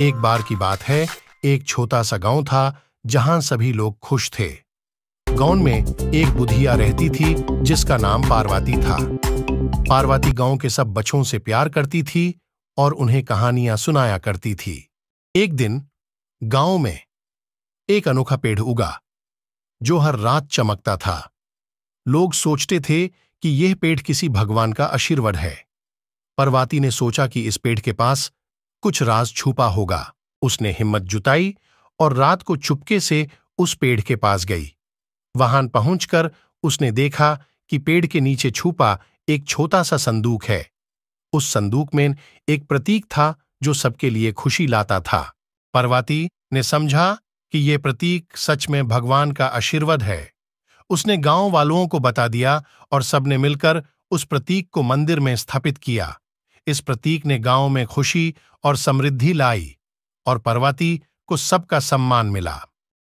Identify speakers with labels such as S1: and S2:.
S1: एक बार की बात है एक छोटा सा गांव था जहां सभी लोग खुश थे गांव में एक बुधिया रहती थी जिसका नाम पार्वती था पार्वती गांव के सब बच्चों से प्यार करती थी और उन्हें कहानियां सुनाया करती थी एक दिन गांव में एक अनोखा पेड़ उगा जो हर रात चमकता था लोग सोचते थे कि यह पेड़ किसी भगवान का आशीर्वाद है पार्वती ने सोचा कि इस पेड़ के पास कुछ राज छुपा होगा उसने हिम्मत जुताई और रात को चुपके से उस पेड़ के पास गई वहां पहुंचकर उसने देखा कि पेड़ के नीचे छुपा एक छोटा सा संदूक है उस संदूक में एक प्रतीक था जो सबके लिए खुशी लाता था पर्वती ने समझा कि ये प्रतीक सच में भगवान का आशीर्वाद है उसने गांव वालों को बता दिया और सबने मिलकर उस प्रतीक को मंदिर में स्थापित किया इस प्रतीक ने गांव में खुशी और समृद्धि लाई और पर्वती को सबका सम्मान मिला